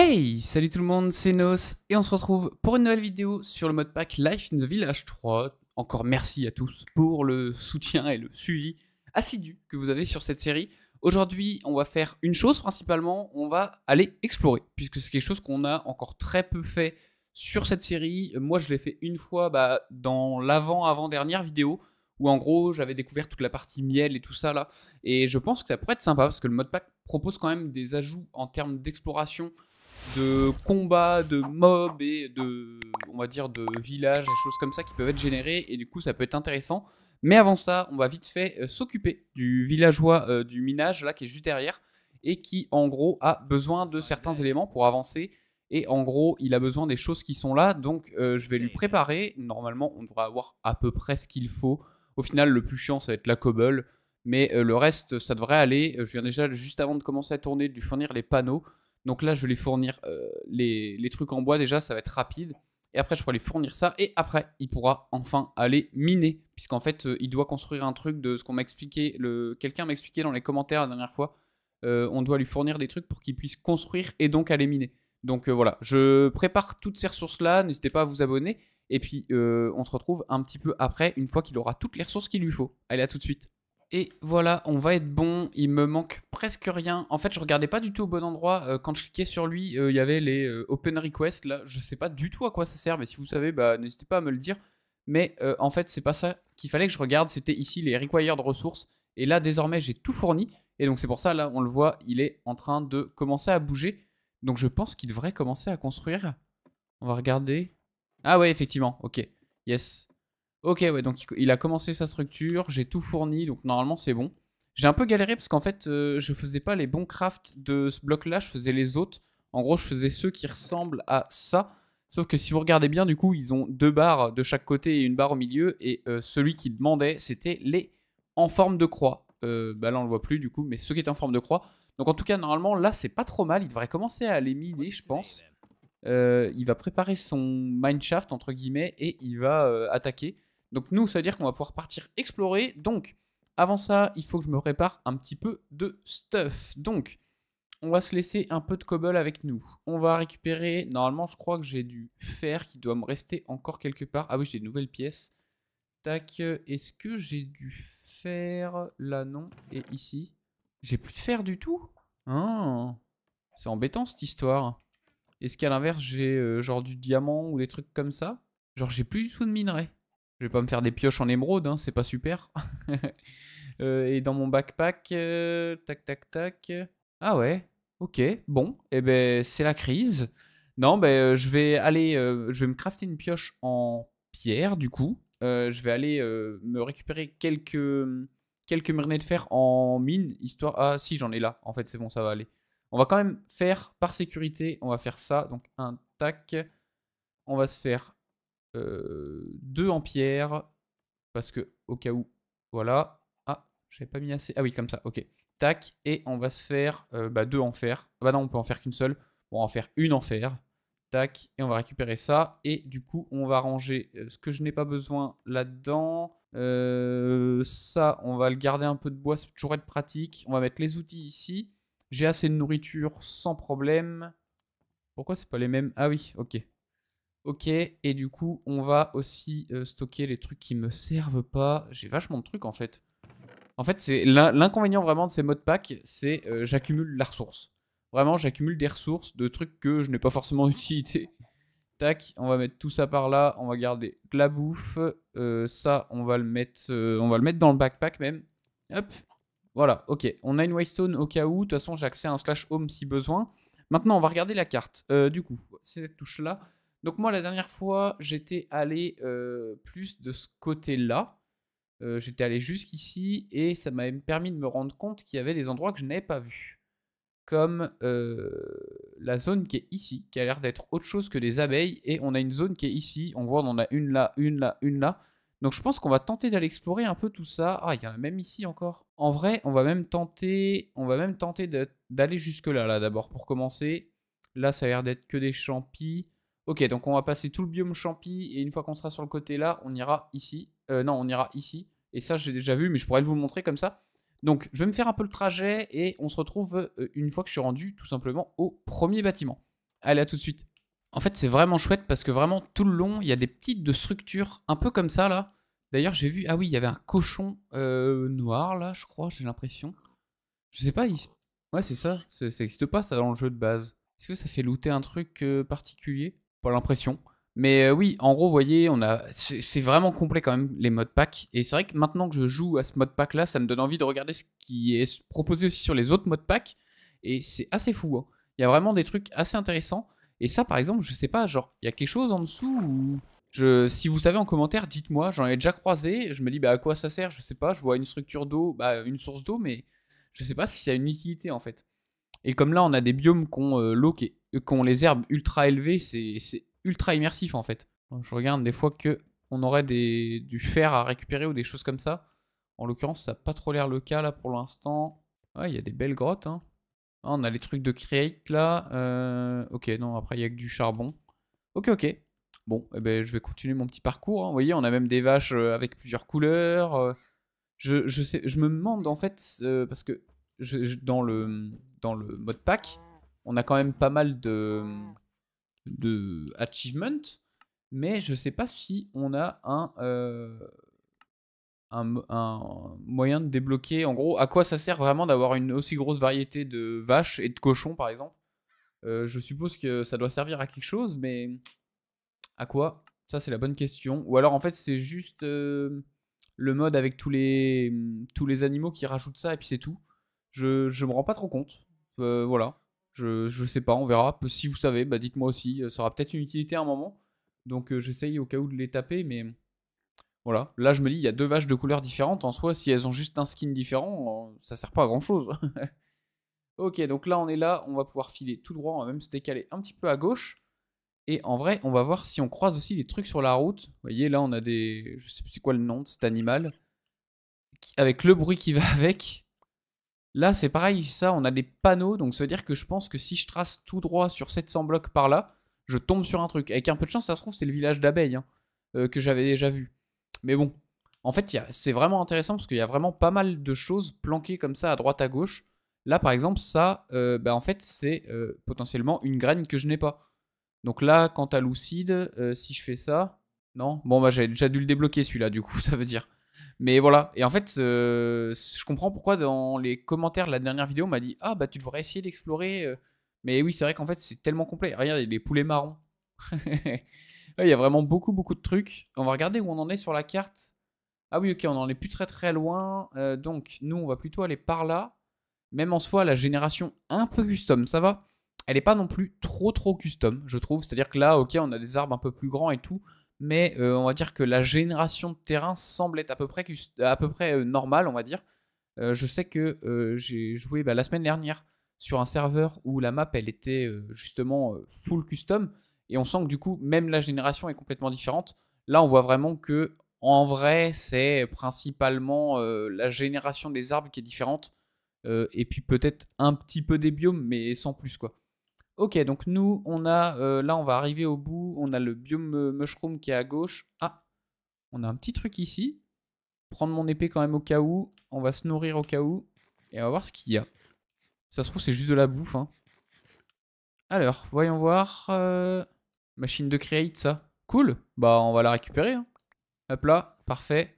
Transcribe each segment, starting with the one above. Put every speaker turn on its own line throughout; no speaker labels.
Hey Salut tout le monde, c'est Nos et on se retrouve pour une nouvelle vidéo sur le modpack Life in the Village 3. Encore merci à tous pour le soutien et le suivi assidu que vous avez sur cette série. Aujourd'hui, on va faire une chose principalement, on va aller explorer, puisque c'est quelque chose qu'on a encore très peu fait sur cette série. Moi, je l'ai fait une fois bah, dans l'avant-avant-dernière vidéo, où en gros j'avais découvert toute la partie miel et tout ça là. Et je pense que ça pourrait être sympa parce que le modpack propose quand même des ajouts en termes d'exploration de combats, de mobs et de, on va dire, de villages et choses comme ça qui peuvent être générées et du coup ça peut être intéressant. Mais avant ça, on va vite fait euh, s'occuper du villageois euh, du minage là qui est juste derrière et qui en gros a besoin de certains éléments pour avancer. Et en gros, il a besoin des choses qui sont là, donc euh, je vais lui préparer. Normalement, on devrait avoir à peu près ce qu'il faut. Au final, le plus chiant, ça va être la cobble, mais le reste, ça devrait aller. Je viens déjà, juste avant de commencer à tourner, de lui fournir les panneaux. Donc là, je vais lui fournir euh, les, trucs en bois déjà, ça va être rapide. Et après, je pourrai lui fournir ça. Et après, il pourra enfin aller miner. Puisqu'en fait, euh, il doit construire un truc de ce qu'on m'a expliqué. Le... Quelqu'un m'a expliqué dans les commentaires la dernière fois. Euh, on doit lui fournir des trucs pour qu'il puisse construire et donc aller miner. Donc voilà, je prépare toutes ces ressources-là. N'hésitez pas à vous abonner. Et puis, on se retrouve un petit peu après, une fois qu'il aura toutes les ressources qu'il lui faut. Allez, à tout de suite. Et voilà, on va être bon. Il me manque presque rien. En fait, je regardais pas du tout au bon endroit. Euh, quand je cliquais sur lui, euh, il y avait les euh, Open requests, Là, je sais pas du tout à quoi ça sert, mais si vous savez, bah, n'hésitez pas à me le dire. Mais en fait, c'est pas ça qu'il fallait que je regarde. C'était ici les Required Ressources. Et là, désormais, j'ai tout fourni. Et donc, c'est pour ça, là, on le voit, il est en train de commencer à bouger. Donc, je pense qu'il devrait commencer à construire. On va regarder. Ah ouais, effectivement. Ok. Yes. Ok, ouais, donc il a commencé sa structure, j'ai tout fourni, donc normalement c'est bon. J'ai un peu galéré parce qu'en fait, euh, je faisais pas les bons crafts de ce bloc-là, je faisais les autres. En gros, je faisais ceux qui ressemblent à ça. Sauf que si vous regardez bien, du coup, ils ont deux barres de chaque côté et une barre au milieu. Et euh, celui qui demandait, c'était les en forme de croix. Euh, bah là, on le voit plus du coup, mais ceux qui étaient en forme de croix. Donc en tout cas, normalement, là, c'est pas trop mal. Il devrait commencer à les miner, je pense. il va préparer son mineshaft, entre guillemets, et il va attaquer. Donc nous, ça veut dire qu'on va pouvoir partir explorer. Donc, avant ça, il faut que je me prépare un petit peu de stuff. Donc, on va se laisser un peu de cobble avec nous. On va récupérer, normalement, je crois que j'ai du fer qui doit me rester encore quelque part. Ah oui, j'ai des nouvelles pièces. Tac, est-ce que j'ai du fer là Non, et ici J'ai plus de fer du tout hein C'est embêtant cette histoire. Est-ce qu'à l'inverse, j'ai euh, genre du diamant ou des trucs comme ça Genre, j'ai plus du tout de minerai. Je vais pas me faire des pioches en émeraude, hein, c'est pas super. Euh, et dans mon backpack, euh, tac tac tac. Ah ouais, ok, bon, eh ben c'est la crise. Non, ben euh, je vais aller, je vais me crafter une pioche en pierre du coup. je vais aller me récupérer quelques quelques de fer en mine, histoire. Ah si, j'en ai là. En fait, c'est bon, ça va aller. On va quand même faire par sécurité, on va faire ça. Donc un tac. On va se faire euh, deux en pierre, parce que au cas où, voilà. Ah, j'avais pas mis assez. Ah oui, comme ça, ok. Tac, et on va se faire euh, bah, deux en fer. Ah bah non, on peut en faire qu'une seule. On va en faire une en fer. Tac, et on va récupérer ça. Et du coup, on va ranger euh, ce que je n'ai pas besoin là-dedans. ça, on va le garder un peu de bois, ça peut toujours être pratique. On va mettre les outils ici. J'ai assez de nourriture sans problème. Pourquoi c'est pas les mêmes Ah oui, ok. Ok, et du coup, on va aussi euh, stocker les trucs qui me servent pas. J'ai vachement de trucs en fait. En fait, c'est l'inconvénient vraiment de ces modes pack, c'est euh, j'accumule la ressource. Vraiment, j'accumule des ressources de trucs que je n'ai pas forcément d'utilité. Tac, on va mettre tout ça par là, on va garder de la bouffe, euh, ça on va le mettre on va le mettre dans le backpack même. Hop. Voilà, OK. On a une waystone au cas où, de toute façon, j'ai accès à un slash home si besoin. Maintenant, on va regarder la carte. du coup, c'est cette touche là donc moi, la dernière fois, j'étais allé euh, plus de ce côté-là. Euh, j'étais allé jusqu'ici et ça m'a permis de me rendre compte qu'il y avait des endroits que je n'avais pas vus. Comme euh, la zone qui est ici, qui a l'air d'être autre chose que des abeilles. Et on a une zone qui est ici. On voit, on en a une là, une là, une là. Donc je pense qu'on va tenter d'aller explorer un peu tout ça. Ah, il y en a même ici encore. En vrai, on va même tenter, on va même tenter d'aller jusque là, là d'abord pour commencer. Là, ça a l'air d'être que des champis. Ok, donc on va passer tout le biome champi et une fois qu'on sera sur le côté là, on ira ici. Euh, non, on ira ici. Et ça, j'ai déjà vu, mais je pourrais le vous montrer comme ça. Donc, je vais me faire un peu le trajet et on se retrouve euh, une fois que je suis rendu tout simplement au premier bâtiment. Allez, à tout de suite. En fait, c'est vraiment chouette parce que vraiment tout le long, il y a des petites de structures un peu comme ça là. D'ailleurs, j'ai vu, ah oui, il y avait un cochon euh, noir là, je crois, j'ai l'impression. Je sais pas, il... ouais, c'est ça, ça n'existe pas ça dans le jeu de base. Est-ce que ça fait looter un truc euh, particulier pas l'impression. Mais euh, oui, en gros, vous voyez, on a, c'est vraiment complet quand même les modes pack. Et c'est vrai que maintenant que je joue à ce mode pack là, ça me donne envie de regarder ce qui est proposé aussi sur les autres modes pack. Et c'est assez fou. Hein. Il y a vraiment des trucs assez intéressants. Et ça, par exemple, je sais pas, genre, il y a quelque chose en dessous Je, si vous savez en commentaire, dites-moi. J'en ai déjà croisé. Je me dis, bah, à quoi ça sert Je sais pas. Je vois une structure d'eau, bah, une source d'eau, mais je sais pas si ça a une utilité en fait. Et comme là, on a des biomes qui ont euh, qu'on les herbes ultra élevées, c'est ultra immersif en fait. Je regarde des fois que on aurait des, du fer à récupérer ou des choses comme ça. En l'occurrence, ça n'a pas trop l'air le cas là pour l'instant. Ouais, il y a des belles grottes. Hein. Ah, on a les trucs de create là. Euh, ok, non, après il n'y a que du charbon. Ok, ok. Bon, eh ben, je vais continuer mon petit parcours. Hein. Vous voyez, on a même des vaches euh, avec plusieurs couleurs. Euh. Je, sais, je me demande en fait, parce que dans, le, dans le mode pack, on a quand même pas mal de, ah. de achievements, mais je sais pas si on a un, euh, un, moyen de débloquer. En gros, à quoi ça sert vraiment d'avoir une aussi grosse variété de vaches et de cochons, par exemple euh, Je suppose que ça doit servir à quelque chose, mais à quoi Ça, c'est la bonne question. Ou alors, en fait, c'est juste euh, le mode avec tous les, tous les animaux qui rajoutent ça, et puis c'est tout. Je, je me rends pas trop compte. voilà. Je, sais pas, on verra. Si vous savez, bah, dites-moi aussi. Euh, ça aura peut-être une utilité à un moment. Donc euh, j'essaye au cas où de les taper, mais voilà. Là, je me dis, il y a deux vaches de couleurs différentes. En soi, si elles ont juste un skin différent, euh, ça sert pas à grand chose. ok, donc là, on est là. On va pouvoir filer tout droit. On va même se décaler un petit peu à gauche. Et en vrai, on va voir si on croise aussi des trucs sur la route. Vous voyez, là, on a des. Je sais plus c'est quoi le nom de cet animal. Avec le bruit qui va avec. Là, c'est pareil, ça, on a des panneaux, donc ça veut dire que je pense que si je trace tout droit sur 700 blocs par là, je tombe sur un truc. Avec un peu de chance, ça se trouve, c'est le village d'abeilles hein, euh, que j'avais déjà vu. Mais bon, en fait, c'est vraiment intéressant parce qu'il y a vraiment pas mal de choses planquées comme ça à droite à gauche. Là, par exemple, ça, euh, bah, en fait, c'est euh, potentiellement une graine que je n'ai pas. Donc là, quant à Lucide, si je fais ça... Non Bon, bah, j'ai déjà dû le débloquer, celui-là, du coup, ça veut dire... Mais voilà. Et en fait, euh, je comprends pourquoi dans les commentaires de la dernière vidéo, on m'a dit Ah, bah, tu devrais essayer d'explorer. Euh. Mais oui, c'est vrai qu'en fait, c'est tellement complet. Regarde, les poulets marrons. il y a vraiment beaucoup, beaucoup de trucs. On va regarder où on en est sur la carte. Ah oui, ok, on en est plus très, très loin. Euh, donc, nous, on va plutôt aller par là. Même en soi, la génération un peu custom, ça va Elle n'est pas non plus trop, trop custom, je trouve. C'est-à-dire que là, ok, on a des arbres un peu plus grands et tout mais euh, on va dire que la génération de terrain semble être à peu près, à peu près euh, normale, on va dire. Euh, je sais que j'ai joué bah, la semaine dernière sur un serveur où la map, elle était justement full custom, et on sent que du coup, même la génération est complètement différente. Là, on voit vraiment que, en vrai, c'est principalement la génération des arbres qui est différente, et puis peut-être un petit peu des biomes, mais sans plus, quoi. Ok, donc nous, on a, euh, là, on va arriver au bout. On a le biome euh, mushroom qui est à gauche. Ah, on a un petit truc ici. Prendre mon épée quand même au cas où. On va se nourrir au cas où. Et on va voir ce qu'il y a. Ça se trouve, c'est juste de la bouffe. Hein. Alors, voyons voir. Euh, machine de create, ça. Cool. Bah, on va la récupérer. Hein. Hop là, parfait.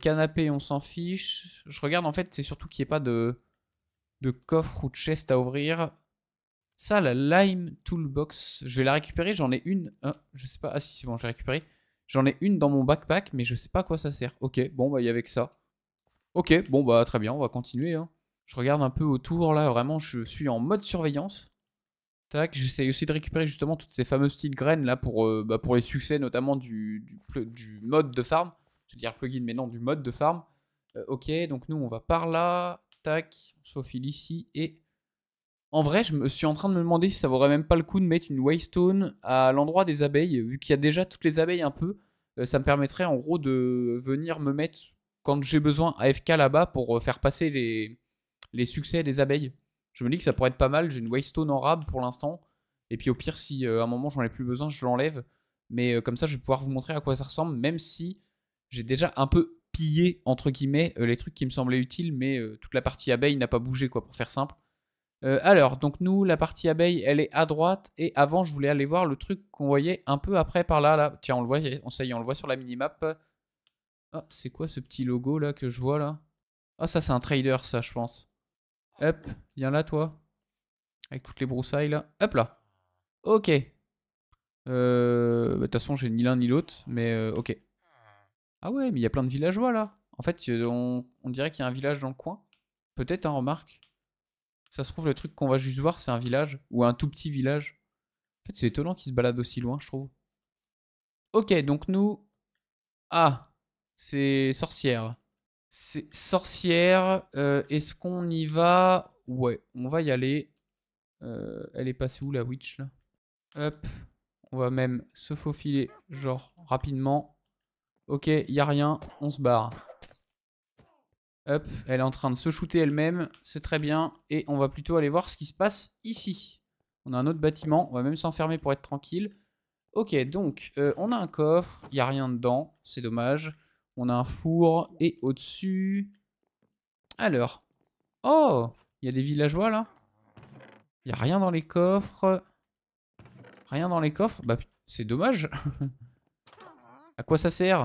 canapé, on s'en fiche. Je regarde, en fait, c'est surtout qu'il n'y ait pas de... de coffre ou de chest à ouvrir. Ça, la Lime Toolbox, je vais la récupérer. J'en ai une. Hein, je sais pas. Ah si, c'est bon, j'ai récupéré. J'en ai une dans mon backpack, mais je sais pas à quoi ça sert. Ok, bon, bah, il y avait avec ça. Ok, bon, bah, très bien, on va continuer. Hein. Je regarde un peu autour, là, vraiment, je suis en mode surveillance. Tac, j'essaye aussi de récupérer justement toutes ces fameuses petites graines, là, pour, euh, bah, pour les succès, notamment du, du, mode de farm. Je veux dire plugin, mais non, du mode de farm. Euh, ok, donc nous, on va par là. Tac, on se ici et en vrai, je me suis en train de me demander si ça vaudrait même pas le coup de mettre une waystone à l'endroit des abeilles, vu qu'il y a déjà toutes les abeilles un peu. Euh, ça me permettrait en gros de venir me mettre quand j'ai besoin AFK là-bas pour euh, faire passer les, les succès des abeilles. Je me dis que ça pourrait être pas mal. J'ai une waystone en rab pour l'instant. Et puis au pire, si euh, à un moment j'en ai plus besoin, je l'enlève. Mais comme ça, je vais pouvoir vous montrer à quoi ça ressemble, même si j'ai déjà un peu pillé, entre guillemets, les trucs qui me semblaient utiles, mais toute la partie abeille n'a pas bougé, quoi, pour faire simple. Euh, alors, donc nous, la partie abeille, elle est à droite. Et avant, je voulais aller voir le truc qu'on voyait un peu après par là. là. Tiens, on le voit, on, ça on le voit sur la minimap. Oh, c'est quoi ce petit logo là que je vois là Ah, oh, ça c'est un trader, ça, je pense. Hop, viens là, toi. Avec toutes les broussailles là. Hop là. Ok. Euh, bah, de toute façon, j'ai ni l'un ni l'autre, mais euh, ok. Ah ouais, mais il y a plein de villageois là. En fait, on, on dirait qu'il y a un village dans le coin. Peut-être, hein, remarque. Ça se trouve, le truc qu'on va juste voir, c'est un village ou un tout petit village. En fait, c'est étonnant qu'il se balade aussi loin, je trouve. Ok, donc nous. Ah, c'est sorcière. C'est sorcière. Euh, est-ce qu'on y va Ouais, on va y aller. Euh, elle est passée où la witch là Hop. On va même se faufiler, genre rapidement. Ok, y a rien, on se barre. Hop, elle est en train de se shooter elle-même. C'est très bien. Et on va plutôt aller voir ce qui se passe ici. On a un autre bâtiment. On va même s'enfermer pour être tranquille. Ok, donc, euh, on a un coffre. Il n'y a rien dedans. C'est dommage. On a un four. Et au-dessus... Alors. Oh Il y a des villageois, là Il n'y a rien dans les coffres. Rien dans les coffres Bah, c'est dommage. à quoi ça sert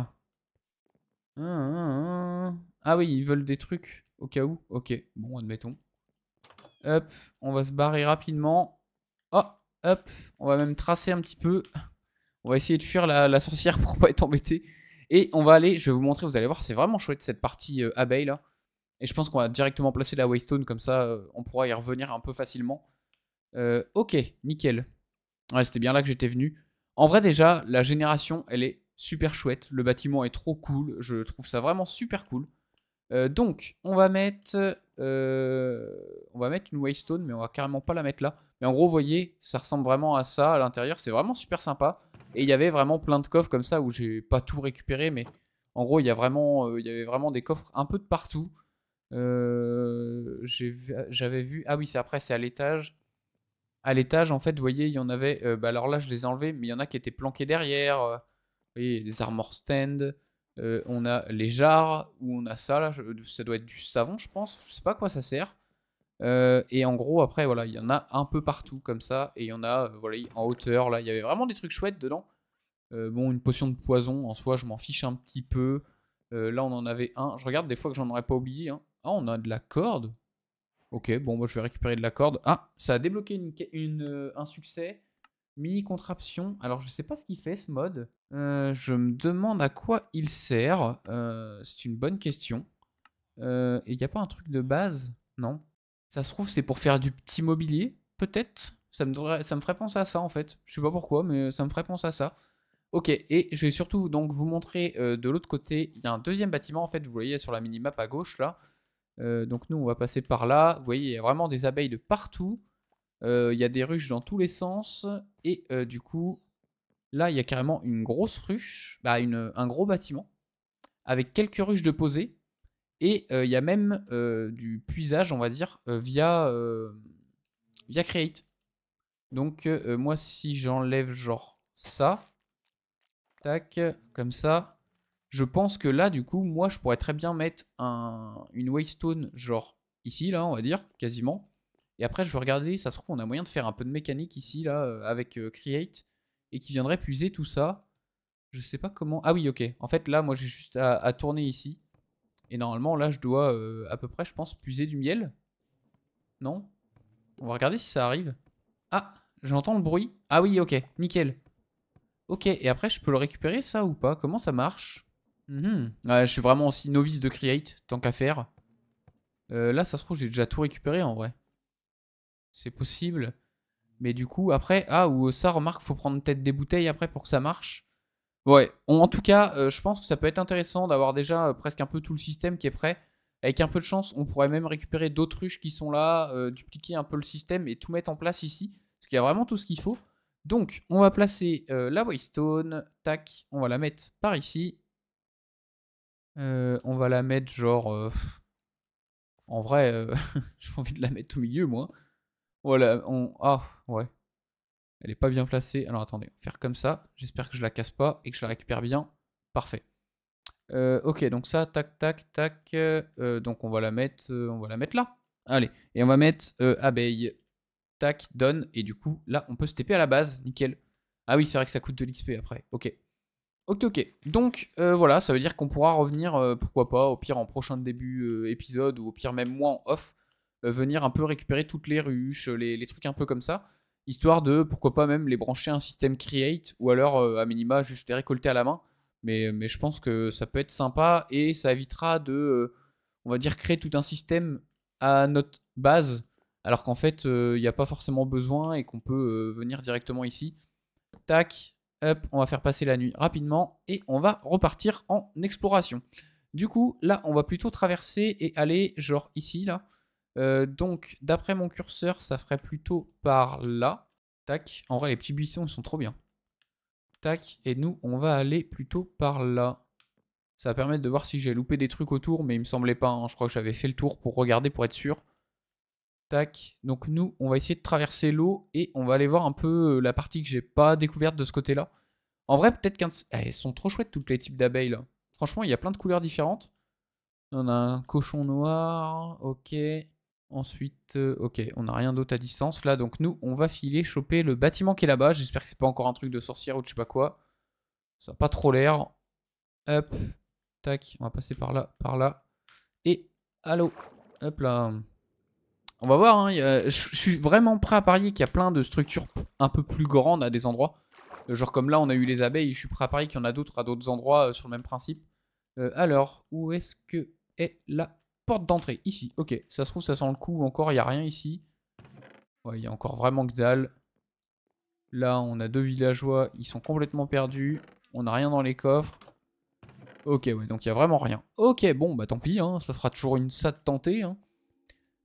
hein, hein, hein. Ah oui, ils veulent des trucs au cas où. Ok, bon, admettons. Hop, on va se barrer rapidement. Oh, hop, on va même tracer un petit peu. On va essayer de fuir la, sorcière pour pas être embêté. Et on va aller, je vais vous montrer, vous allez voir, c'est vraiment chouette cette partie euh, abeille là. Et je pense qu'on va directement placer la waystone, comme ça euh, on pourra y revenir un peu facilement. Euh, ok, nickel. Ouais, c'était bien là que j'étais venu. En vrai déjà, la génération, elle est super chouette. Le bâtiment est trop cool, je trouve ça vraiment super cool. Euh, donc, on va mettre... Euh, on va mettre une waystone, mais on va carrément pas la mettre là. Mais en gros, vous voyez, ça ressemble vraiment à ça à l'intérieur. C'est vraiment super sympa. Et il y avait vraiment plein de coffres comme ça où j'ai pas tout récupéré, mais en gros, il y, a vraiment, euh, y avait vraiment des coffres un peu de partout. J'avais vu... Ah oui, c'est après, c'est à l'étage. À l'étage, en fait, vous voyez, il y en avait... bah alors là, je les ai enlevés, mais il y en a qui étaient planqués derrière. vous voyez, des armor stand. Euh, on a les jarres, où on a ça, là, ça doit être du savon, je pense, je sais pas à quoi ça sert. Euh, et en gros, après, voilà, il y en a un peu partout comme ça, et il y en a, euh, voilà, en hauteur, là, il y avait vraiment des trucs chouettes dedans. bon, une potion de poison, en soi, je m'en fiche un petit peu. là, on en avait un, je regarde des fois que j'en aurais pas oublié. Hein. Ah, on a de la corde Ok, bon, moi, je vais récupérer de la corde. Ah, ça a débloqué un succès. Mini contraption. Alors, je sais pas ce qu'il fait ce mode. Euh, je me demande à quoi il sert. Euh, c'est une bonne question. il euh, n'y a pas un truc de base Non. Ça se trouve, c'est pour faire du petit mobilier Peut-être. Ça me, ça me ferait penser à ça en fait. Je ne sais pas pourquoi, mais ça me ferait penser à ça. Ok, et je vais surtout donc vous montrer de l'autre côté. Il y a un deuxième bâtiment en fait. Vous voyez sur la mini map à gauche là. donc nous, on va passer par là. Vous voyez, il y a vraiment des abeilles de partout. Euh, il y a des ruches dans tous les sens. Et euh, du coup, là, il y a carrément une grosse ruche, bah, une, un gros bâtiment, avec quelques ruches de poser Et euh, il y a même du puisage, on va dire, via, via Create. Donc, moi, si j'enlève genre ça, tac, comme ça, je pense que là, du coup, moi, je pourrais très bien mettre un, une waystone, genre ici, là, on va dire, quasiment. Et après, je vais regarder, ça se trouve, on a moyen de faire un peu de mécanique ici, là, euh, avec euh, Create, et qui viendrait puiser tout ça. Je sais pas comment. Ah oui, ok. En fait, là, moi, j'ai juste à, tourner ici. Et normalement, là, je dois euh, à peu près, je pense, puiser du miel. Non On va regarder si ça arrive. Ah, j'entends le bruit. Ah oui, ok, nickel. Ok, et après, je peux le récupérer, ça, ou pas Comment ça marche mhm. Je suis vraiment aussi novice de Create, tant qu'à faire. là, ça se trouve, j'ai déjà tout récupéré, en vrai. C'est possible. Mais du coup, après, ah, ou ça, remarque, faut prendre peut-être des bouteilles après pour que ça marche. Ouais, en tout cas, euh, je pense que ça peut être intéressant d'avoir déjà euh, presque un peu tout le système qui est prêt. Avec un peu de chance, on pourrait même récupérer d'autres ruches qui sont là, euh, dupliquer un peu le système et tout mettre en place ici. Parce qu'il y a vraiment tout ce qu'il faut. Donc, on va placer la waystone. Tac, on va la mettre par ici. on va la mettre genre... en vrai, j'ai envie de la mettre au milieu, moi. Voilà, on. Ah, ouais. Elle est pas bien placée. Alors attendez, faire comme ça. J'espère que je la casse pas et que je la récupère bien. Parfait. Euh, ok, donc ça, tac, tac, tac. Euh, donc on va la mettre, euh, on va la mettre là. Allez, et on va mettre abeille. Tac, donne. Et du coup, là, on peut se TP à la base. Nickel. Ah oui, c'est vrai que ça coûte de l'XP après. Ok. Ok, ok. Donc voilà, ça veut dire qu'on pourra revenir, pourquoi pas, au pire en prochain début épisode ou au pire même moins en off euh, venir un peu récupérer toutes les ruches, euh, les, trucs un peu comme ça, histoire de, pourquoi pas même, les brancher à un système create, ou alors, euh, à minima, juste les récolter à la main. Mais, mais, je pense que ça peut être sympa, et ça évitera de, on va dire, créer tout un système à notre base, alors qu'en fait, il n'y a pas forcément besoin, et qu'on peut venir directement ici. Tac, Hop, on va faire passer la nuit rapidement et on va repartir en exploration. Du coup, là, on va plutôt traverser et aller genre ici, là. Euh, donc, d'après mon curseur, ça ferait plutôt par là. Tac. En vrai, les petits buissons ils sont trop bien. Tac. Et nous, on va aller plutôt par là. Ça va permettre de voir si j'ai loupé des trucs autour, mais il me semblait pas. Hein. Je crois que j'avais fait le tour pour regarder, pour être sûr. Tac. Donc nous, on va essayer de traverser l'eau et on va aller voir un peu euh, la partie que j'ai pas découverte de ce côté-là. En vrai, peut-être qu'un... Eh, elles sont trop chouettes, toutes les types d'abeilles, là. Franchement, il y a plein de couleurs différentes. On a un cochon noir, ok. Ensuite, euh, ok, on n'a rien d'autre à distance là, donc nous, on va filer, choper le bâtiment qui est là-bas. J'espère que c'est pas encore un truc de sorcière ou de je sais pas quoi. Ça n'a pas trop l'air. Hop, tac, on va passer par là, par là. Et, allô, hop là. On va voir, hein, je suis vraiment prêt à parier qu'il y a plein de structures un peu plus grandes à des endroits. Euh, genre comme là, on a eu les abeilles, je suis prêt à parier qu'il y en a d'autres à d'autres endroits euh, sur le même principe. alors, où est-ce que est la porte d'entrée, ici. Ok, ça se trouve, ça sent le coup encore, il n'y a rien ici. Ouais, il y a encore vraiment que dalle. Là, on a deux villageois, ils sont complètement perdus. On n'a rien dans les coffres. Ok, ouais, donc il n'y a vraiment rien. Ok, bon, bah tant pis, hein. ça fera toujours une sade tenter. Hein.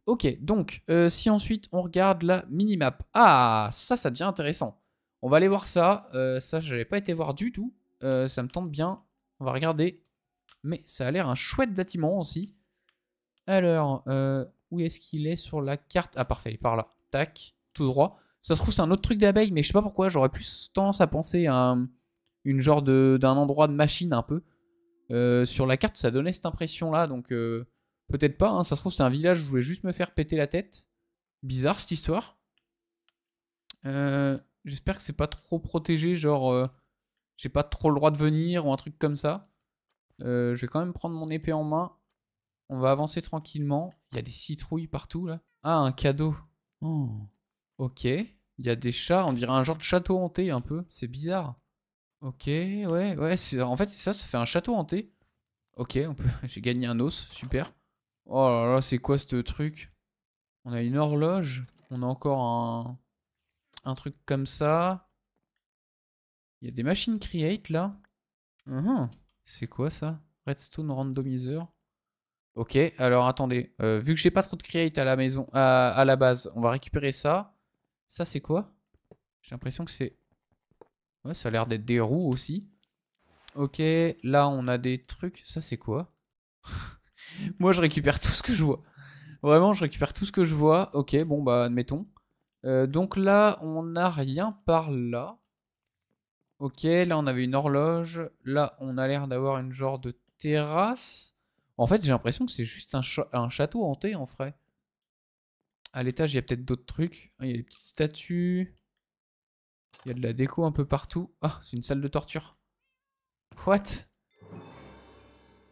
Ok, donc, euh, si ensuite on regarde la minimap. Ah, ça, ça devient intéressant. On va aller voir ça. Euh, ça, je n'avais pas été voir du tout. Euh, ça me tente bien. On va regarder. Mais ça a l'air un chouette bâtiment aussi. Alors, euh, où est-ce qu'il est sur la carte Ah, parfait, il est par là. Tac, tout droit. Ça se trouve, c'est un autre truc d'abeille, mais je sais pas pourquoi, j'aurais plus tendance à penser à un, une genre d'un endroit de machine un peu. Euh, sur la carte, ça donnait cette impression-là, donc euh, peut-être pas. Hein. Ça se trouve, c'est un village où je voulais juste me faire péter la tête. Bizarre, cette histoire. J'espère que c'est pas trop protégé, genre j'ai pas trop le droit de venir ou un truc comme ça. je vais quand même prendre mon épée en main on va avancer tranquillement. Il y a des citrouilles partout, là. Ah, un cadeau. Oh. Ok. Il y a des chats. On dirait un genre de château hanté, un peu. C'est bizarre. Ok, ouais, ouais. En fait, c'est ça, ça fait un château hanté. Ok, on peut... j'ai gagné un os. Super. Oh là là, c'est quoi ce truc On a une horloge. On a encore un... Un truc comme ça. Il y a des machines create, là. C'est quoi, ça Redstone randomizer. Ok, alors attendez. Euh, vu que j'ai pas trop de create à la maison, à, la base, on va récupérer ça. Ça, c'est quoi J'ai l'impression que c'est... Ouais, ça a l'air d'être des roues aussi. Ok, là, on a des trucs. Ça, c'est quoi Moi, je récupère tout ce que je vois. Vraiment, je récupère tout ce que je vois. Ok, bon, bah, admettons. Euh, donc là, on n'a rien par là. Ok, là, on avait une horloge. Là, on a l'air d'avoir une genre de terrasse. En fait, j'ai l'impression que c'est juste un, château hanté en vrai. À l'étage, il y a peut-être d'autres trucs. Ah, il y a des petites statues. Il y a de la déco un peu partout. Ah, c'est une salle de torture. What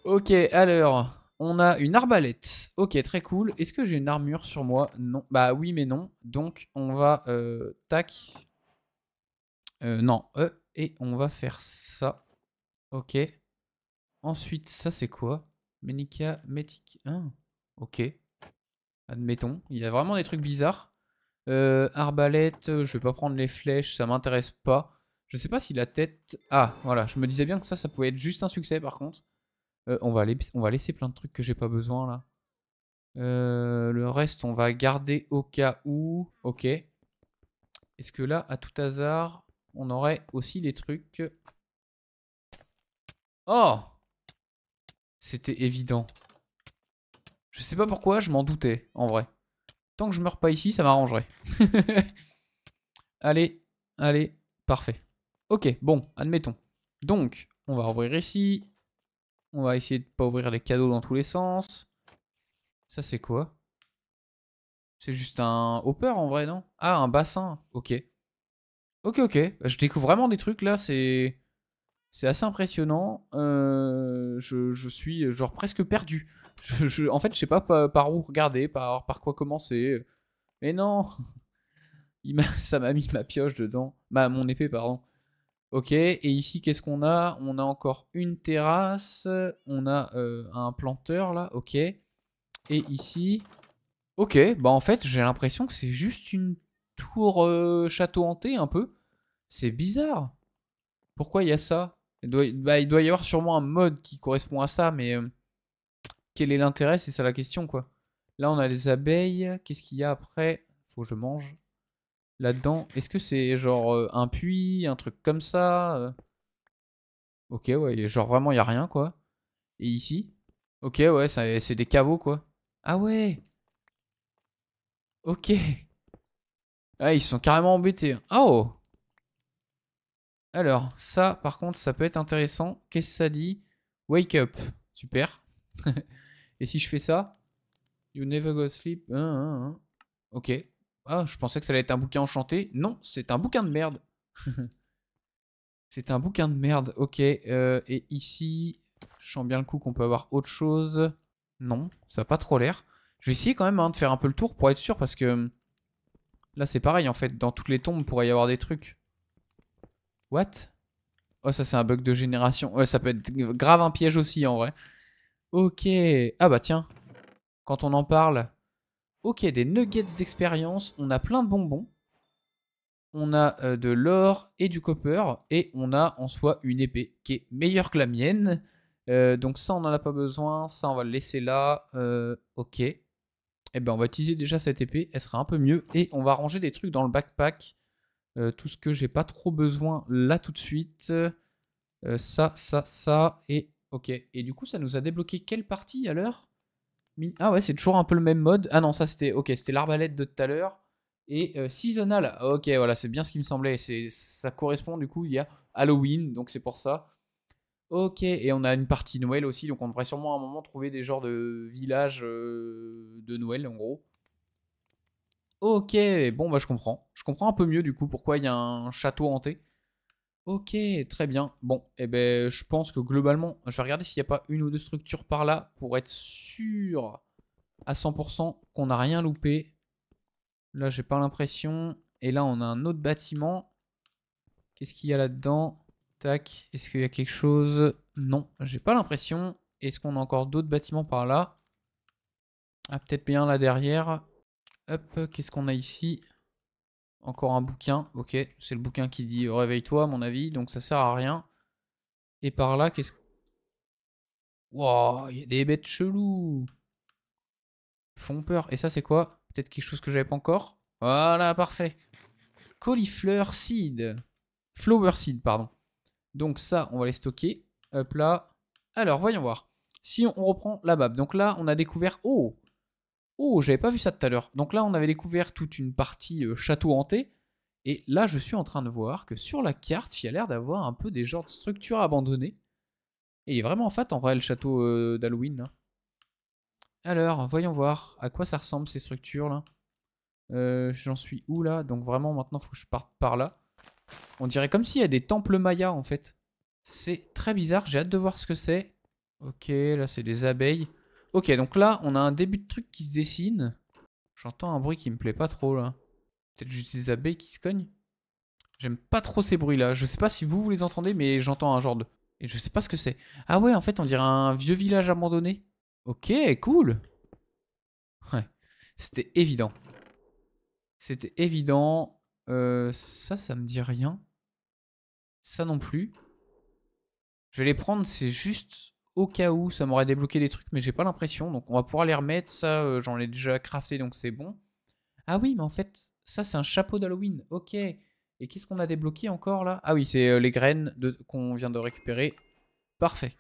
Ok, alors, on a une arbalète. Ok, très cool. Est-ce que j'ai une armure sur moi Non. Bah oui, mais non. Donc, on va... Euh, tac. Euh, non. Euh, et on va faire ça. Ok. Ensuite, ça c'est quoi Ménica métique, 1. ok. Admettons. Il y a vraiment des trucs bizarres. Euh, arbalète, euh, je vais pas prendre les flèches, ça m'intéresse pas. Je sais pas si la tête... Ah, voilà, je me disais bien que ça, ça pouvait être juste un succès par contre. Euh, on, va aller... on va laisser plein de trucs que j'ai pas besoin là. le reste, on va garder au cas où. Ok. Est-ce que là, à tout hasard, on aurait aussi des trucs... Oh c'était évident. Je sais pas pourquoi, je m'en doutais, en vrai. Tant que je meurs pas ici, ça m'arrangerait. allez, allez, parfait. Ok, bon, admettons. Donc, on va ouvrir ici. On va essayer de pas ouvrir les cadeaux dans tous les sens. Ça, c'est quoi C'est juste un hopper, en vrai, non Ah, un bassin. Ok. Ok, ok. Bah, je découvre vraiment des trucs, là, c'est... C'est assez impressionnant. Euh, je, suis genre presque perdu. en fait, je sais pas par, où regarder, par, par, quoi commencer. Mais non Ça m'a mis ma pioche dedans. Ma, bah, mon épée, pardon. Ok, et ici, qu'est-ce qu'on a On a encore une terrasse. On a euh, un planteur là, ok. Et ici. Ok, bah en fait, j'ai l'impression que c'est juste une tour euh, château hanté un peu. C'est bizarre. Pourquoi il y a ça bah, il doit, y avoir sûrement un mode qui correspond à ça, mais euh, quel est l'intérêt C'est ça la question, quoi. Là, on a les abeilles. Qu'est-ce qu'il y a après Faut que je mange. Là-dedans, est-ce que c'est genre euh, un puits, un truc comme ça euh? Ok, ouais, genre vraiment, il n'y a rien, quoi. Et ici Ok, ouais, c'est des caveaux, quoi. Ah ouais Ok. Ah, ils sont carrément embêtés. Oh alors, ça, par contre, ça peut être intéressant. Qu'est-ce que ça dit Wake up. Super. Et si je fais ça You never go sleep. Hein, hein, hein. Ok. Ah, je pensais que ça allait être un bouquin enchanté. Non, c'est un bouquin de merde. c'est un bouquin de merde. Ok. Euh, et ici, je sens bien le coup qu'on peut avoir autre chose. Non, ça n'a pas trop l'air. Je vais essayer quand même de faire un peu le tour pour être sûr parce que hum, là, c'est pareil en fait. Dans toutes les tombes, il pourrait y avoir des trucs. What Oh, ça, c'est un bug de génération. Ouais, ça peut être grave un piège aussi, en vrai. Ok. Ah bah tiens, quand on en parle... Ok, des nuggets d'expérience. On a plein de bonbons. On a euh, de l'or et du copper. Et on a en soi une épée qui est meilleure que la mienne. Euh, donc ça, on n'en a pas besoin. Ça, on va le laisser là. Euh, ok. Eh ben, on va utiliser déjà cette épée. Elle sera un peu mieux. Et on va ranger des trucs dans le backpack. Euh, tout ce que j'ai pas trop besoin là tout de suite. Euh, ça, ça, ça, et ok. Et du coup, ça nous a débloqué quelle partie à l'heure Ah ouais, c'est toujours un peu le même mode. Ah non, ça c'était ok, c'était l'arbalète de tout à l'heure. Et euh, seasonal, ok, voilà, c'est bien ce qui me semblait. Ça correspond du coup, il y a Halloween, donc c'est pour ça. Ok, et on a une partie Noël aussi, donc on devrait sûrement à un moment trouver des genres de villages de Noël en gros. Ok, bon bah je comprends. Je comprends un peu mieux du coup pourquoi il y a un château hanté. Ok, très bien. Bon, et eh ben je pense que globalement, je vais regarder s'il n'y a pas une ou deux structures par là pour être sûr à 100% qu'on n'a rien loupé. Là, j'ai pas l'impression. Et là, on a un autre bâtiment. Qu'est-ce qu'il y a là-dedans Tac, est-ce qu'il y a quelque chose Non, j'ai pas l'impression. Est-ce qu'on a encore d'autres bâtiments par là Ah, peut-être bien là derrière. Hop, qu'est-ce qu'on a ici Encore un bouquin. Ok, c'est le bouquin qui dit réveille-toi, à mon avis. Donc ça sert à rien. Et par là, qu'est-ce. Waouh, il y a des bêtes cheloues. Font peur. Et ça, c'est quoi Peut-être quelque chose que j'avais pas encore Voilà, parfait. Cauliflower seed. Flower seed, pardon. Donc ça, on va les stocker. Hop là. Alors, voyons voir. Si on reprend la BAB. Donc là, on a découvert... Oh Oh, j'avais pas vu ça tout à l'heure. Donc là, on avait découvert toute une partie euh, château hanté. Et là, je suis en train de voir que sur la carte, il y a l'air d'avoir un peu des genres de structures abandonnées. Et il est vraiment fat en vrai, le château euh, d'Halloween. Alors, voyons voir à quoi ça ressemble ces structures là. Euh, j'en suis où là Donc vraiment, maintenant, faut que je parte par là. On dirait comme s'il y a des temples mayas en fait. C'est très bizarre, j'ai hâte de voir ce que c'est. Ok, là, c'est des abeilles. Ok, donc là, on a un début de truc qui se dessine. J'entends un bruit qui me plaît pas trop, là. Peut-être juste des abeilles qui se cognent J'aime pas trop ces bruits-là. Je sais pas si vous, vous les entendez, mais j'entends un genre de... Et je sais pas ce que c'est. Ah ouais, en fait, on dirait un vieux village abandonné. Ok, cool. Ouais, c'était évident. C'était évident. Euh, ça, ça me dit rien. Ça non plus. Je vais les prendre, c'est juste au cas où. Ça m'aurait débloqué des trucs, mais j'ai pas l'impression. Donc on va pouvoir les remettre. Ça, euh, j'en ai déjà crafté, donc c'est bon. Ah oui, mais en fait, ça c'est un chapeau d'Halloween. Ok. Et qu'est-ce qu'on a débloqué encore là Ah oui, c'est euh, les graines qu'on vient de récupérer. Parfait.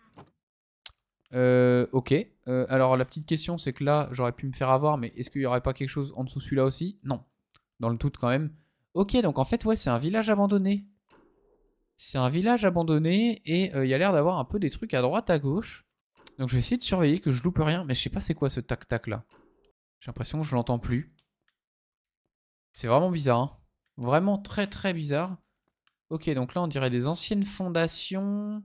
Euh, ok. alors la petite question, c'est que là, j'aurais pu me faire avoir, mais est-ce qu'il n'y aurait pas quelque chose en dessous celui-là aussi Non. Dans le tout quand même. Ok, donc en fait, ouais, c'est un village abandonné. C'est un village abandonné et euh, il y a l'air d'avoir un peu des trucs à droite, à gauche. Donc je vais essayer de surveiller que je loupe rien, mais je sais pas c'est quoi ce tac-tac là. J'ai l'impression que je l'entends plus. C'est vraiment bizarre. Hein. vraiment très très bizarre. Ok, donc là on dirait des anciennes fondations.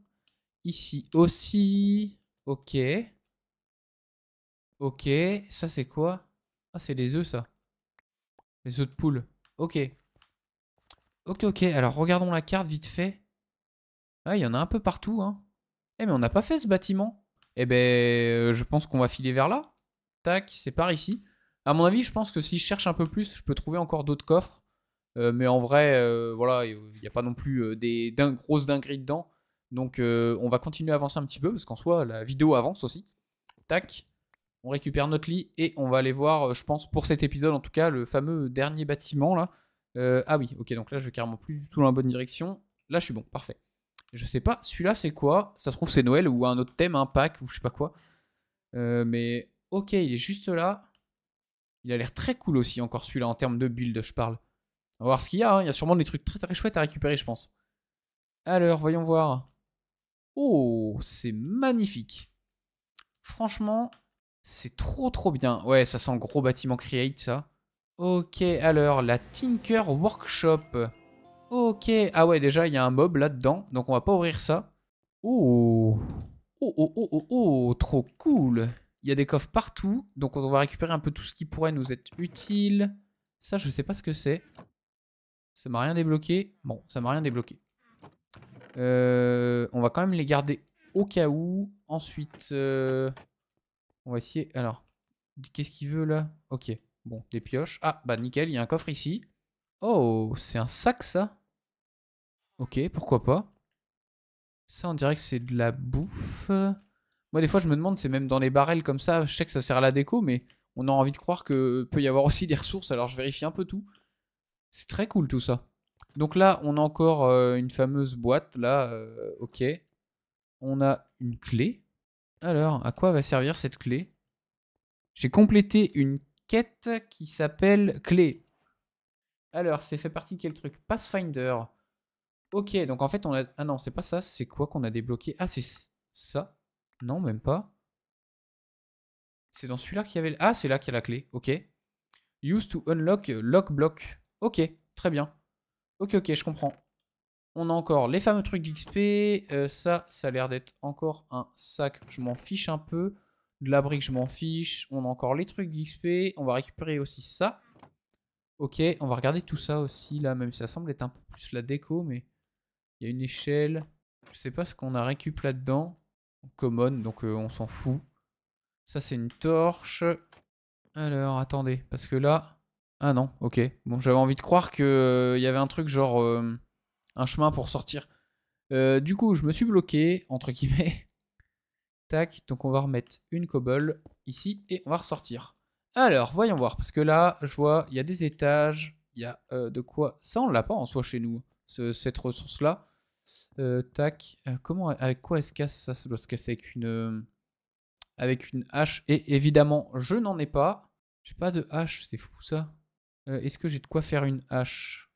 Ici aussi. Ok. Ok, ça c'est quoi Ah c'est des œufs ça. Les œufs de poule. Ok. Ok, ok, alors regardons la carte vite fait. Ah, il y en a un peu partout, hein. Eh, mais on n'a pas fait ce bâtiment. Eh ben, euh, je pense qu'on va filer vers là. Tac, c'est par ici. À mon avis, je pense que si je cherche un peu plus, je peux trouver encore d'autres coffres. Euh, mais en vrai, euh, voilà, il n'y a pas non plus des grosses dingueries dedans. Donc, on va continuer à avancer un petit peu, parce qu'en soi, la vidéo avance aussi. Tac, on récupère notre lit et on va aller voir, je pense, pour cet épisode en tout cas, le fameux dernier bâtiment là. ah oui, ok, donc là, je vais carrément plus du tout dans la bonne direction. Là, je suis bon, parfait. Je sais pas, celui-là c'est quoi Ça se trouve c'est Noël ou un autre thème, un pack ou je sais pas quoi. Euh, mais ok, il est juste là. Il a l'air très cool aussi encore celui-là en termes de build, je parle. On va voir ce qu'il y a, hein. il y a sûrement des trucs très très chouettes à récupérer je pense. Alors, voyons voir. Oh, c'est magnifique. Franchement, c'est trop trop bien. Ouais, ça sent gros bâtiment create ça. Ok, alors la Tinker Workshop. Ok, ah ouais, déjà, il y a un mob là-dedans, donc on va pas ouvrir ça. Oh, oh, oh, oh, oh, trop cool. Il y a des coffres partout, donc on va récupérer un peu tout ce qui pourrait nous être utile. Ça, je sais pas ce que c'est. Ça m'a rien débloqué. Bon, ça m'a rien débloqué. Euh, on va quand même les garder au cas où. Ensuite, euh, on va essayer... Alors, qu'est-ce qu'il veut là Ok, bon, des pioches. Ah, bah nickel, il y a un coffre ici. Oh, c'est un sac ça Ok, pourquoi pas. Ça, on dirait que c'est de la bouffe. Moi, des fois, je me demande, c'est même dans les barrels comme ça, je sais que ça sert à la déco, mais on a envie de croire que peut y avoir aussi des ressources, alors je vérifie un peu tout. C'est très cool tout ça. Donc là, on a encore euh, une fameuse boîte, là, euh, ok. On a une clé. Alors, à quoi va servir cette clé J'ai complété une quête qui s'appelle clé. Alors, c'est fait partie de quel truc Pathfinder. Ok, donc en fait, on a... Ah non, c'est pas ça. C'est quoi qu'on a débloqué Ah, c'est ça Non, même pas. C'est dans celui-là qu'il y avait... Le... Ah, c'est là qu'il y a la clé. Ok. Use to unlock euh, lock block. Ok, très bien. Ok, ok, je comprends. On a encore les fameux trucs d'XP. Euh, ça, ça a l'air d'être encore un sac. Je m'en fiche un peu. De la brique, je m'en fiche. On a encore les trucs d'XP. On va récupérer aussi ça. Ok, on va regarder tout ça aussi, là, même si ça semble être un peu plus la déco, mais... Il y a une échelle. Je sais pas ce qu'on a récup là-dedans. Common, donc euh, on s'en fout. Ça, c'est une torche. Alors, attendez, parce que là... Ah non, ok. Bon, j'avais envie de croire qu'il euh, y avait un truc genre... Euh, un chemin pour sortir. du coup, je me suis bloqué, entre guillemets. Tac, donc on va remettre une cobble ici et on va ressortir. Alors, voyons voir, parce que là, je vois, il y a des étages, il y a de quoi... Ça, on l'a pas en soi chez nous, cette ressource-là. Euh, tac. Euh, comment, avec quoi est-ce casse ça doit se casser avec une, euh, avec une hache. Et évidemment, je n'en ai pas. J'ai pas de hache, c'est fou ça. est-ce que j'ai de quoi faire une hache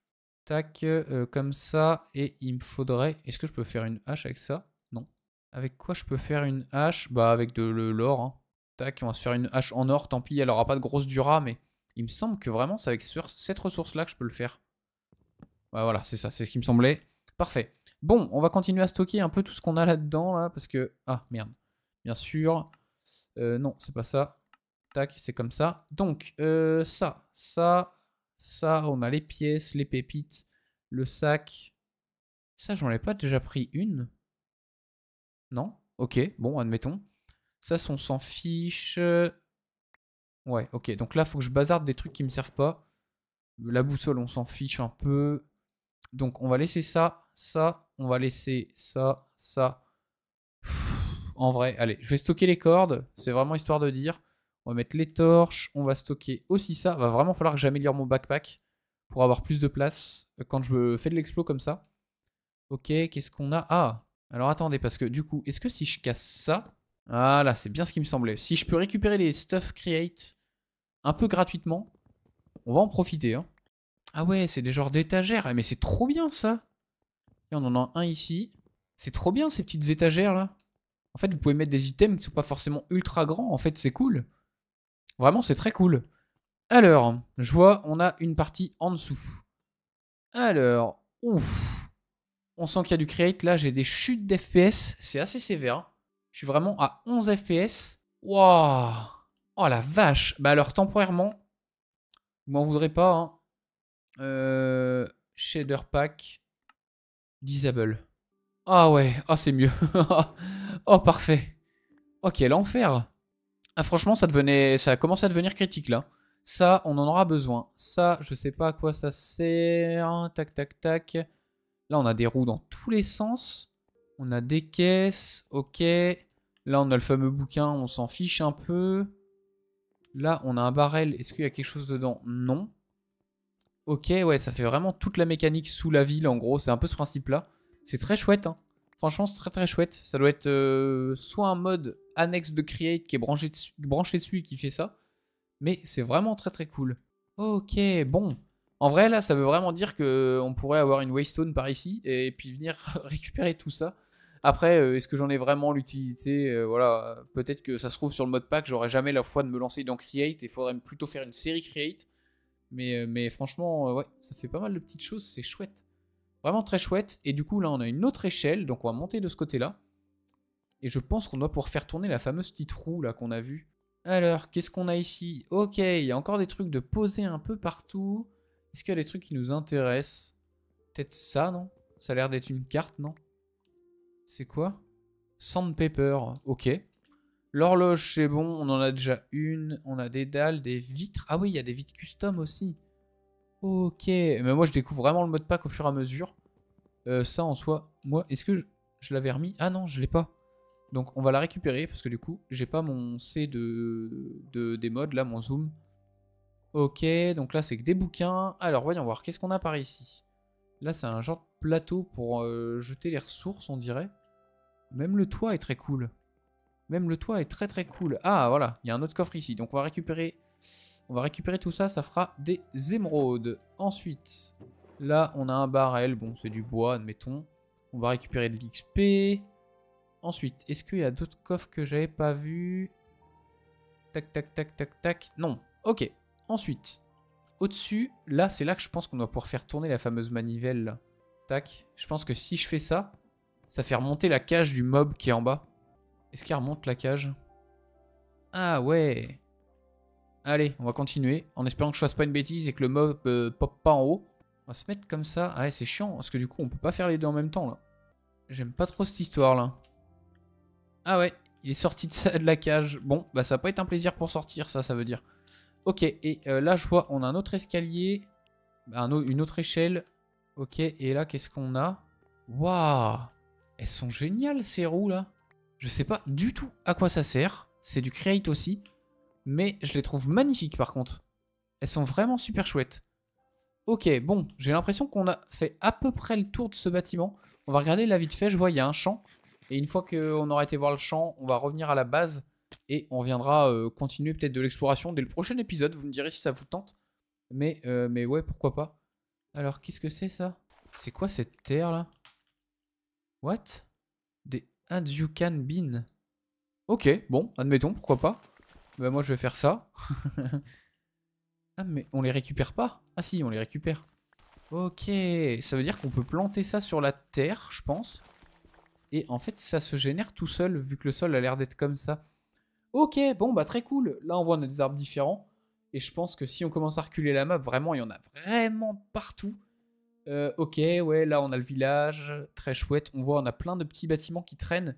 Tac, comme ça. Et il me faudrait. Est-ce que je peux faire une hache avec ça Non. Avec quoi je peux faire une hache Bah, avec de l'or. Hein. Tac, on va se faire une hache en or. Tant pis, elle aura pas de grosse dura, mais il me semble que vraiment, c'est avec cette ressource-là que je peux le faire. Bah, voilà, c'est ça, c'est ce qui me semblait. Parfait. Bon, on va continuer à stocker un peu tout ce qu'on a là-dedans, là, parce que... Ah, merde. Bien sûr. Euh, non, c'est pas ça. Tac, c'est comme ça. Donc, euh, ça, ça, ça, on a les pièces, les pépites, le sac. Ça, j'en ai pas déjà pris une Non Ok, bon, admettons. Ça, on s'en fiche. Ouais, ok. Donc là, faut que je bazarde des trucs qui me servent pas. La boussole, on s'en fiche un peu. Donc, on va laisser ça, ça, on va laisser ça, ça. En vrai, allez, je vais stocker les cordes. C'est vraiment histoire de dire. On va mettre les torches. On va stocker aussi ça. Va vraiment falloir que j'améliore mon backpack pour avoir plus de place quand je fais de l'explo comme ça. Ok, qu'est-ce qu'on a Ah Alors attendez, parce que du coup, est-ce que si je casse ça Ah là, c'est bien ce qui me semblait. Si je peux récupérer les stuff create un peu gratuitement, on va en profiter. Hein. Ah ouais, c'est des genres d'étagères. Mais c'est trop bien ça et on en a un ici. C'est trop bien ces petites étagères là. En fait, vous pouvez mettre des items qui sont pas forcément ultra grands. En fait, c'est cool. Vraiment, c'est très cool. Alors, je vois, on a une partie en dessous. Alors, ouf. On sent qu'il y a du create. Là, j'ai des chutes d'FPS. C'est assez sévère. Je suis vraiment à 11 FPS. Waouh Oh la vache Bah alors, temporairement, vous m'en voudrez pas. Hein. Euh, shader pack. Disable. Ah ouais, ah c'est mieux. oh parfait. Oh quel enfer. Ah franchement ça devenait, ça a commencé à devenir critique là. Ça, on en aura besoin. Ça, je sais pas à quoi ça sert. Tac, tac, tac. Là, on a des roues dans tous les sens. On a des caisses. Ok. Là, on a le fameux bouquin. On s'en fiche un peu. Là, on a un barrel. Est-ce qu'il y a quelque chose dedans Non. Ok, ouais, ça fait vraiment toute la mécanique sous la ville, en gros. C'est un peu ce principe-là. C'est très chouette, hein. Franchement, c'est très très chouette. Ça doit être euh, soit un mode annexe de Create qui est branché dessus, et qui fait ça. Mais c'est vraiment très très cool. Ok, bon. En vrai, là, ça veut vraiment dire qu'on euh, pourrait avoir une Waystone par ici et puis venir récupérer tout ça. Après, euh, est-ce que j'en ai vraiment l'utilité Voilà, peut-être que ça se trouve sur le mode pack, j'aurais jamais la foi de me lancer dans Create et faudrait plutôt faire une série Create euh, mais, franchement, euh, ouais, ça fait pas mal de petites choses, c'est chouette. Vraiment très chouette. Et du coup, là, on a une autre échelle, donc on va monter de ce côté-là. Et je pense qu'on doit pouvoir faire tourner la fameuse petite roue là qu'on a vue. Alors, qu'est-ce qu'on a ici Ok, il y a encore des trucs de poser un peu partout. Est-ce qu'il y a des trucs qui nous intéressent Peut-être ça, non Ça a l'air d'être une carte, non C'est quoi Sandpaper, ok. L'horloge, c'est bon, on en a déjà une. On a des dalles, des vitres. Ah oui, il y a des vitres custom aussi. Ok, mais moi je découvre vraiment le mode pack au fur et à mesure. Euh, ça en soi, moi, est-ce que je, l'avais remis Ah non, je l'ai pas. Donc on va la récupérer parce que du coup, j'ai pas mon C de, des modes, là, mon zoom. Ok, donc là c'est que des bouquins. Alors voyons voir, qu'est-ce qu'on a par ici Là c'est un genre de plateau pour euh, jeter les ressources, on dirait. Même le toit est très cool. Même le toit est très très cool. Ah voilà, il y a un autre coffre ici. Donc on va récupérer on va récupérer tout ça, ça fera des émeraudes. Ensuite, là on a un barrel, bon c'est du bois admettons. On va récupérer de l'XP. Ensuite, est-ce qu'il y a d'autres coffres que j'avais pas vus Tac tac tac tac tac. Non, ok. Ensuite, au-dessus, là c'est là que je pense qu'on doit pouvoir faire tourner la fameuse manivelle. Tac, je pense que si je fais ça, ça fait remonter la cage du mob qui est en bas. Est-ce qu'il remonte la cage Ah ouais Allez, on va continuer, en espérant que je fasse pas une bêtise et que le mob euh, pop pas en haut. On va se mettre comme ça. Ah ouais, c'est chiant, parce que du coup, on peut pas faire les deux en même temps, là. J'aime pas trop cette histoire, là. Ah ouais, il est sorti de, de la cage. Bon, bah ça va pas être un plaisir pour sortir, ça, ça veut dire. Ok, et euh, là, je vois, on a un autre escalier, bah, une autre échelle. Ok, et là, qu'est-ce qu'on a Waouh Elles sont géniales, ces roues, là je sais pas du tout à quoi ça sert. C'est du Create aussi. Mais je les trouve magnifiques par contre. Elles sont vraiment super chouettes. Ok, bon, j'ai l'impression qu'on a fait à peu près le tour de ce bâtiment. On va regarder la vite fait, je vois il y a un champ. Et une fois qu'on aura été voir le champ, on va revenir à la base. Et on viendra euh, continuer peut-être de l'exploration dès le prochain épisode. Vous me direz si ça vous tente. Mais, euh, mais ouais, pourquoi pas. Alors, qu'est-ce que c'est ça C'est quoi cette terre là What And you can bean. Ok, bon, admettons, pourquoi pas. Bah moi je vais faire ça. ah mais on les récupère pas Ah si, on les récupère. Ok, ça veut dire qu'on peut planter ça sur la terre, je pense. Et en fait, ça se génère tout seul, vu que le sol a l'air d'être comme ça. Ok, bon, bah très cool. Là, on voit on des arbres différents. Et je pense que si on commence à reculer la map, vraiment, il y en a vraiment partout. Euh, ok, ouais, là on a le village, très chouette. On voit, on a plein de petits bâtiments qui traînent.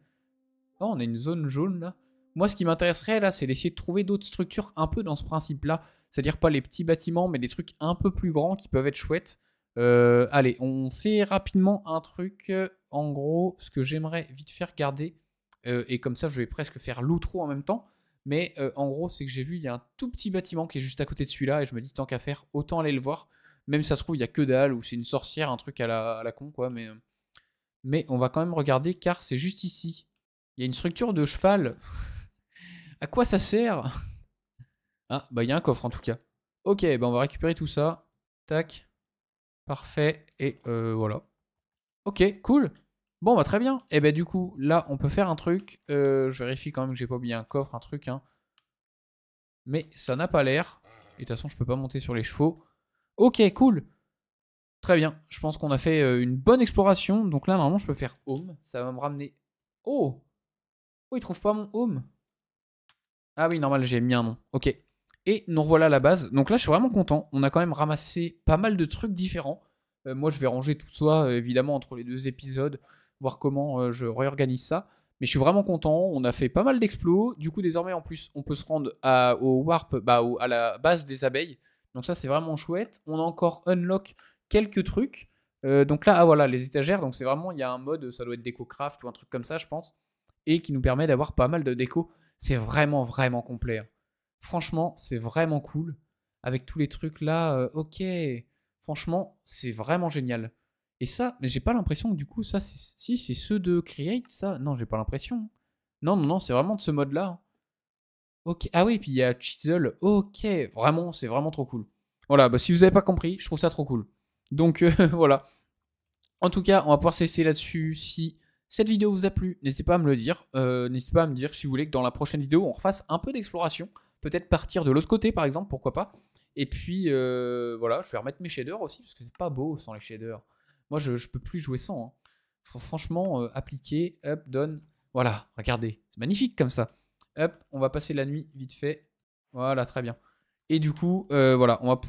Oh, on a une zone jaune là. Moi, ce qui m'intéresserait là, c'est d'essayer de trouver d'autres structures un peu dans ce principe-là. C'est-à-dire pas les petits bâtiments, mais des trucs un peu plus grands qui peuvent être chouettes. Euh, allez, on fait rapidement un truc. En gros, ce que j'aimerais vite faire garder, euh, et comme ça, je vais presque faire l'outro en même temps. Mais en gros, c'est que j'ai vu, il y a un tout petit bâtiment qui est juste à côté de celui-là, et je me dis, tant qu'à faire, autant aller le voir. Même si ça se trouve, il y a que dalle ou c'est une sorcière, un truc à la, con, quoi. Mais, euh, mais on va quand même regarder car c'est juste ici. Il y a une structure de cheval. à quoi ça sert Ah, bah il y a un coffre en tout cas. Ok, bah on va récupérer tout ça. Tac. Parfait. Et euh, voilà. Ok, cool. Bon, bah très bien. Et eh bah ben, du coup, là, on peut faire un truc. Euh, je vérifie quand même que j'ai pas oublié un coffre, un truc. Hein. Mais ça n'a pas l'air. Et de toute façon, je peux pas monter sur les chevaux. Ok, cool. Très bien. Je pense qu'on a fait euh, une bonne exploration. Donc là, normalement, je peux faire home. Ça va me ramener. Oh Oh, il trouve pas mon home. Ah oui, normal, j'ai mis un nom. Ok. Et nous revoilà à la base. Donc là, je suis vraiment content. On a quand même ramassé pas mal de trucs différents. Euh, moi, je vais ranger tout ça, euh, évidemment, entre les deux épisodes, voir comment je réorganise ça. Mais je suis vraiment content. On a fait pas mal d'explos. Du coup, désormais, en plus, on peut se rendre au warp, bah, à la base des abeilles. Donc ça, c'est vraiment chouette. On a encore unlock quelques trucs. Euh, donc là, ah voilà, les étagères. Donc c'est vraiment, il y a un mode, ça doit être déco craft ou un truc comme ça, je pense. Et qui nous permet d'avoir pas mal de déco. C'est vraiment, vraiment complet. Hein. Franchement, c'est vraiment cool. Avec tous les trucs là, euh, ok. Franchement, c'est vraiment génial. Et ça, mais j'ai pas l'impression que du coup, ça, si c'est ceux de Create, ça, non, j'ai pas l'impression. Non, non, non, c'est vraiment de ce mode là. Hein. Ah oui, puis il y a Chisel. Ok. Vraiment, c'est vraiment trop cool. Voilà, bah, si vous n'avez pas compris, je trouve ça trop cool. Donc euh, voilà. En tout cas, on va pouvoir cesser là-dessus. Si cette vidéo vous a plu, n'hésitez pas à me le dire. Euh, n'hésitez pas à me dire si vous voulez que dans la prochaine vidéo, on refasse un peu d'exploration. Peut-être partir de l'autre côté, par exemple, pourquoi pas. Et puis, euh, voilà, je vais remettre mes shaders aussi, parce que c'est pas beau sans les shaders. Moi, je, peux plus jouer sans. Hein. Franchement, appliquer, up, down. Voilà, regardez. C'est magnifique comme ça. Hop, on va passer la nuit vite fait. Voilà, très bien. Et du coup, euh, voilà, on va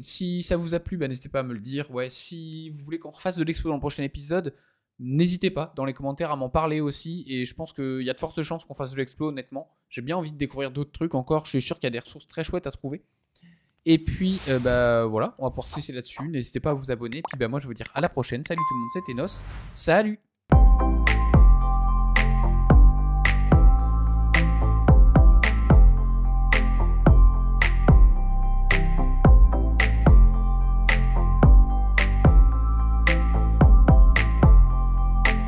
si ça vous a plu, bah, n'hésitez pas à me le dire. Ouais, si vous voulez qu'on refasse de l'explo dans le prochain épisode, n'hésitez pas dans les commentaires à m'en parler aussi. Et je pense qu'il y a de fortes chances qu'on fasse de l'explo, honnêtement. J'ai bien envie de découvrir d'autres trucs encore. Je suis sûr qu'il y a des ressources très chouettes à trouver. Et puis, euh, bah voilà, on va pouvoir cesser là-dessus. N'hésitez pas à vous abonner. Et puis, bah, moi, je vous dire à la prochaine. Salut tout le monde, c'était Nos. Salut